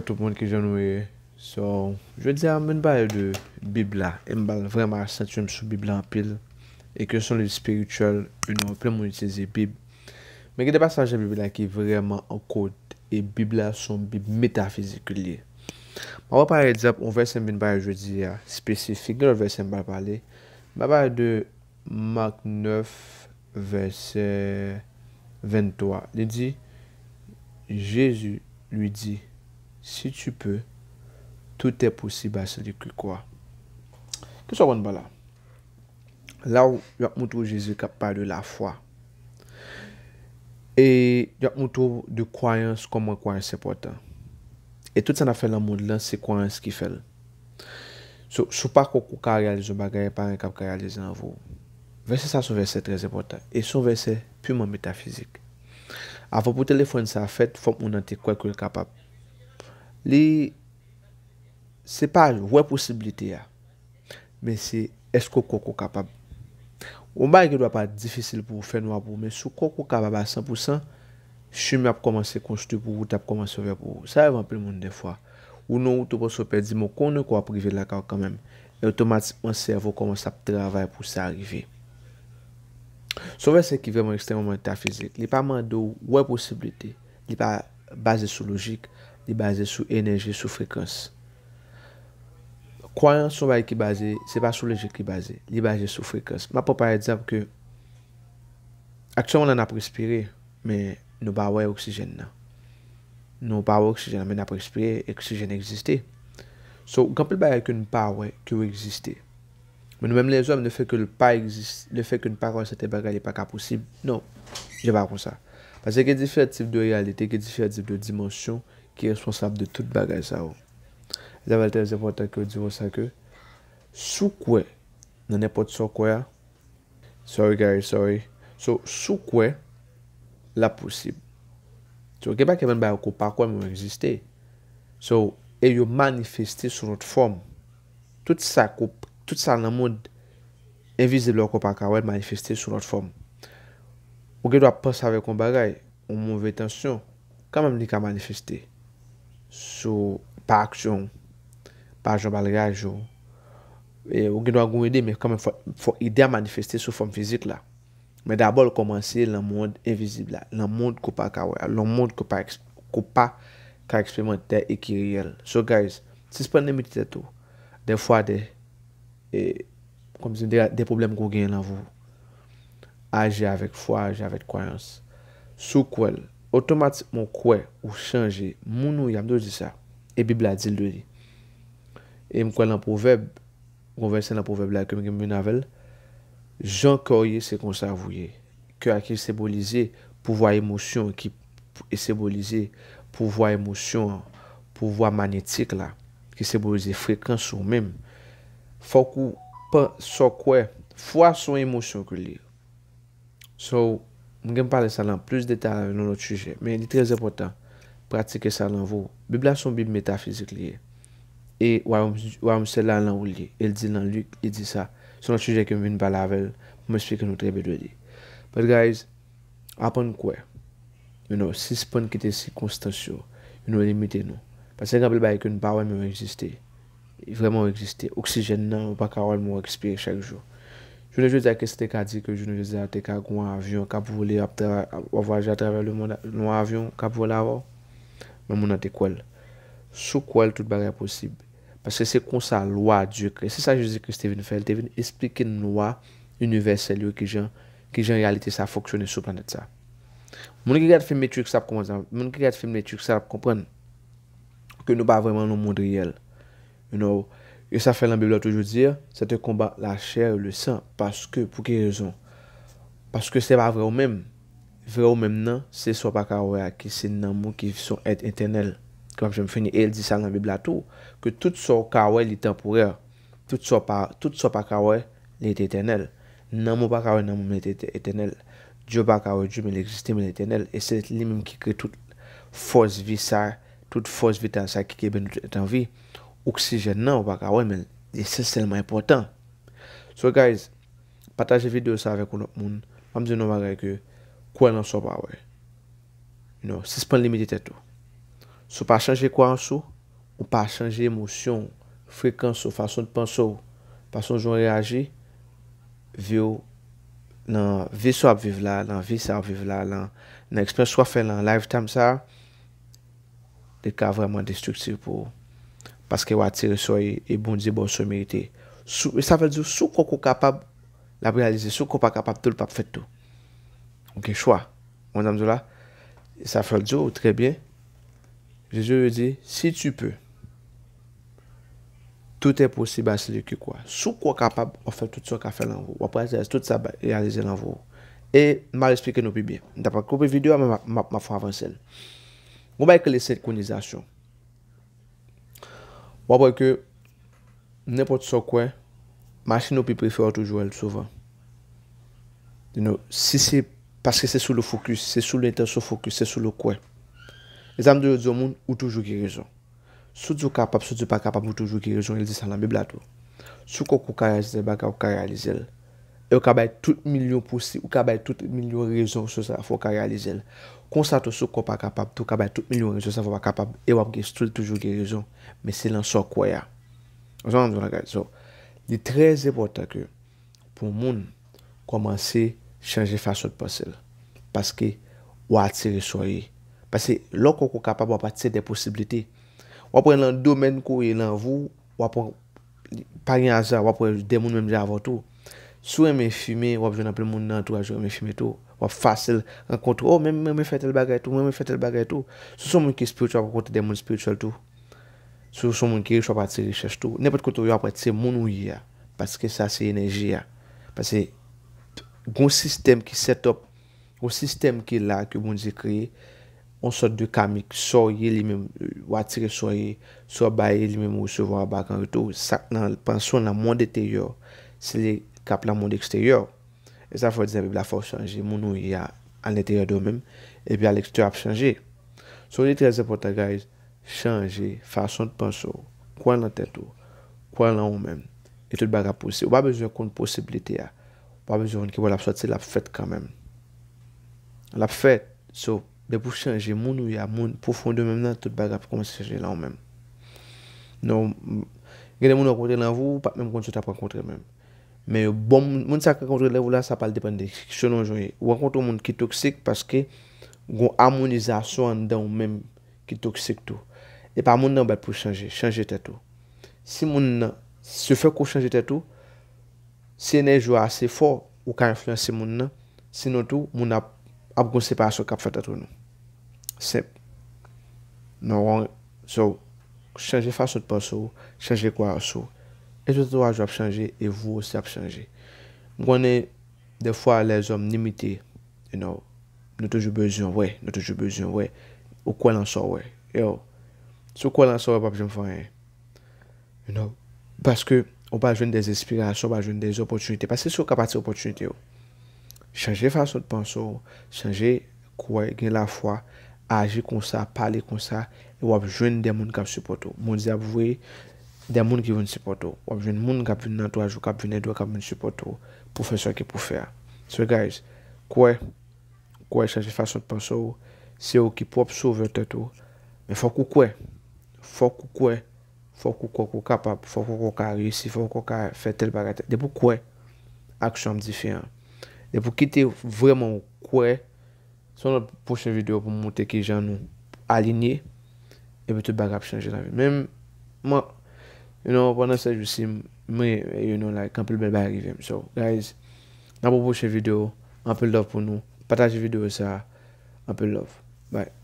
To pou moun ki jan wè, so Je wè di a mwen baye de bib la E mbal vreman satyem sou bib la anpil E ke son le spiritual E nou vreman moun itese bib Men gè de pasajen bib la ki vreman an kote, e bib la son bib metafizik li Mwen wè baye di ap, on vè se mwen baye je wè di a, spesifik, gè lò vè se mwen baye baye, mwen baye de Mark 9 vè se 23 Li di Jésus lui di Si tu peut, tout est possible à celui qui croit. Kè soron bala? La ou yo ak moutou Jésus kap pari de la fwa. E yo ak moutou de kwayans koman kwayans seportan. Et tout sa na fèl an moud lan se kwayans ki fèl. Sou pa koko ka realize bagay, pa an kap ka realize nan vou. Vese sa sou vese trez seportan. E sou vese piuman metafizik. A vò pou telefon sa fèt, fòm moun an te kwayan kwen kapap. Li, se pa l wè posibilite ya, men se esko koko kapab. Ou mbaye ki dwa pa difisil pou fè nou apou, men sou koko kapab a 100%, shume ap komanse konstu pou wote ap komanse wè pou. Sa evan pri moun de fwa. Ou nou ou tou pa sou perdi, mou konen kwa prive lakaw kanmen, e otomatis mwen servo komanse ap travay pou se arrive. Sou ve se ki veman ekstrem mwen ta fizik, li pa mandou wè posibilite, li pa base sou logik. li baze sou enerji, sou frekons. Kwayan sou baye ki baze, se pa sou leje ki baze, li baze sou frekons. Ma pou parè diap ke, aktyon lan ap respire, men nou ba wè oxijen nan. Nou ba wè oxijen, men ap respire, ek oxijen eksiste. So, kanpil baye ke nou pa wè, ki wè eksiste. Men nou mèm lè zòm, le fè ke nou pa wè, se te bagay, lè pa ka posib. Non, jè va kon sa. Pase ke difèr tip de realite, ke difèr tip de dimonsyon, Ki esponsap de tout bagay sa ou. Ezevalte, ezevo, takyo, diwo, sakyo. Sou kwe, nan epot sou kwe. Sorry Gary, sorry. Sou kwe la posib. So, gen pa kemen bay akou pa kwen mwen egziste. So, e yo manifesti sou not form. Tout sa koup, tout sa nan moun eviziblo akou pa kwen manifesti sou not form. Ou gen dwa pa savè kon bagay, ou mwen vey tensyon, kan mwen li ka manifesti. sou pa aksyon, pa jom al reaj yo, e ou genwa goun yi de, me kame fò ide a manifesti sou fòm fizik la, me dabòl komanse la moun evizib la, la moun kou pa kawè, la moun kou pa kou pa ka eksperimentè ekiriyel. So guys, si spen ne miti te tou, de fwa de, e kom zin de problem goun gen nan vou, aje avèk fwa, aje avèk kwayans, sou kwen, otomatikman kwe ou chanje mounou yamdo di sa e bib la dil do li e mkwen lan pouveb konvense lan pouveb la kem gen mwen avel jan korye se konsavouye kya ki sebolize pouwa emosyon ki sebolize pouwa emosyon pouwa magnetik la ki sebolize frekansou men fokou pan so kwe fwa son emosyon ki li so ou Mwen genm pale sa lan plus detal nan lot suje, men li trez epotan, pratike sa lan vou. Bib la son bib metafizik liye, e waw msel la lan wou liye, el di nan luk, el di sa, son lot suje kemen balavel, mwen spike nou trebedwe liye. But guys, apan kwe, yon nou sispan kite si konstasyon, yon nou limiten nou. Parse ekampel baye kemen ba wè men wè existè, yon wè existè, oksijen nan wè baka wè men wè ekspirè chak jò. Jou nou je ze a kes te ka di ke jounou je ze a te ka goun avyon, ka pou vole apte a wavaje atreve le moun avyon, ka pou vole avon. Men moun a te kouel. Sou kouel tout ba re a posib. Pase se kon sa lwa, dieu kre. Se sa je ze ke ste ven fe, te ven esplike nou a universel yo ki jen realite sa foksyone sou planet sa. Moun ki gade feme me tchouk sa ap komon zan, moun ki gade feme me tchouk sa ap kompren ke nou ba vreman nou moun driel. You know? E sa fe lan Bibla toujou dir, sa te komba la chèr ou le san, paske pou kè rezon. Paske se pa vre ou mèm. Vre ou mèm nan, se so pa kawè a ki, se nan mou ki son et etenel. Kap jèm fèni, el di sa lan Bibla tou, ke tout so kawè li tempourè. Tout so pa kawè, li etenel. Nan mou pa kawè, nan mou li etenel. Djo pa kawè, djo mi li existè, mi li etenel. E se li mèm ki kre tout fòs vi sa, tout fòs vi tan sa, ki ke ben tan vi. Oksijen nan ou baga wè men, e seseleman impotant. So guys, pataje video sa avek ou not moun, fam di nou baga ge, kwen nan soba wè. You know, sispan li midi tetou. Sou pa chanje kwa ansou, ou pa chanje emosyon, frekansou, fason de panso, fason joun reagi, vyo, nan vi so ap viv la, nan vi sa ap viv la, nan eksperyans wap fè nan live time sa, de ka vreman destruktiv pou paske que atire sou e dieu bon merite. Sou, e sa vel sou réaliser, kapab la realize, sou pa kapab tout, tout. Ok, ça e oh, bien. Jésus yo si tu peux, tout est possible à celui qui Sous capable, de faire tout ce fait vous On tout ça bah, Et je expliquer nous plus bien. couper la vidéo, ma On va les synchronisations. Wapoy bon, ke, nepot so kwen, masi nou pi prefero toujou el souvan. Din nou, si se, paske se sou lou fokus, se sou lou entenso fokus, se sou lou kwen. Ezam diyo diyo moun, ou toujou ki rezon. Sou diyo kapap, sou diyo pa kapap, ou toujou ki rezon, el di sanan bib la tou. Sou koko kaya zidebaka, ou kaya alize el. E ou kabae tout milyon posi, ou kabae tout milyon rezon sou sa fwa kaya alize el. Konstatousou kon pa kapab tou kabay tout milyon rezon sa va pa kapab e wap ge stoul toujou ge rezon me se lan sok waya. Anjan anjou la gaj. Di treze bo ta ke pou moun komansi chanje fasyon posel. Paske wap atire soye. Paske lò kon kon kapab wap atire de posibite. Wap wè nan domen kon wè nan vò wap wè nan pari anzwa wap wè demoun mèm jè avotou. Sou e men fume, wap joun aple moun nan tou a joun e men fume tou. Wap fase l, an kontro, o, oh, men men fete l bagay tou, men men fete l bagay tou. Sou son moun ki spiritual, wap kontre den moun spiritual tou. Sou son moun ki richo wap atse richesh tou. Nepot kontro yo apre tse moun ou ya, paske sa se enerji ya. Paske, goun sistem ki set up, goun sistem ki la, ki moun zi kreye, on sot de kamik, sou yi li men watele sou yi, sou ba yi li men mou se vwa bakan tou. Sak nan, pensyon nan moun dete yo, se li, Kap la moun de eksteryor. E sa fòre de zanbib la fòre chanje. Moun nou ya al neteryor de ou mèm. E bi al eksteryor ap chanje. Sò li trezè pòta guys. Chanje fason de panso. Kwa nan tentou. Kwa nan ou mèm. E tout baga pòsi. Ou ba bejoun kon posibilite ya. Ou ba bejoun ki wò la psoat se la pfèt kan mèm. La pfèt. Sò de pou chanje moun nou ya. Moun pou fonde ou mèm nan tout baga. Kwa mèm se chanje la ou mèm. Nou genè moun an kontre nan vou. Ou pa mèm kont Men yon bon moun sa ka kontre levou la sa pal depande, se non jounye. Ou an kontre moun ki toksik paske goun amonizasyon an den ou men ki toksik tou. E pa moun nan bet pou chanje, chanje tetou. Si moun nan, se fèk pou chanje tetou, se ene jou ase fò ou ka enflyansi moun nan, se non tou moun ap goun sepasyon kap fèk tetou nou. Sep, nan wang, sou, chanje fasyon pan sou, chanje kwa sou. E jwote waj wap chanje, e wou se wap chanje. Mwenè, de fwa le zom nimite, nou toujou bezyon wè, nou toujou bezyon wè, ou kwen lan so wè. Sou kwen lan so wè, wap jwoun fwen. Paske, ou pa jwen des espirasyon, ou pa jwen des opotunite. Paske sou kapati opotunite yo. Chanje fason de panso, chanje kwen gen la fwa, aji kon sa, pale kon sa, wap jwen de moun kap su poto. Moun di ap vwey, Dè moun ki voun sipoto. Ou objen moun kap vin nan toaj ou kap vin edwa kap vin sipoto. Pou fè sò ki pou fè. Sò guys. Kwe. Kwe chanjè fason pan sò ou. Sè ou ki pou ap sou vè tèt ou. Men fò kou kwe. Fò kou kwe. Fò kou kou kou kapap. Fò kou kou ka risi. Fò kou kou ka fè tel bagat. Dè pou kwe. Aksyon mzifè an. Dè pou kite vwèman kwe. Sò nou pwosè video pou mwote ki jan nou alinye. Ebe te bagap chanjè nan vi. Men mwen. You know, when I say you see me, me, you know, like, anpil bebe a give him. So, guys, anpil bouche video, anpil love pou nou. Patache video sa, anpil love. Bye.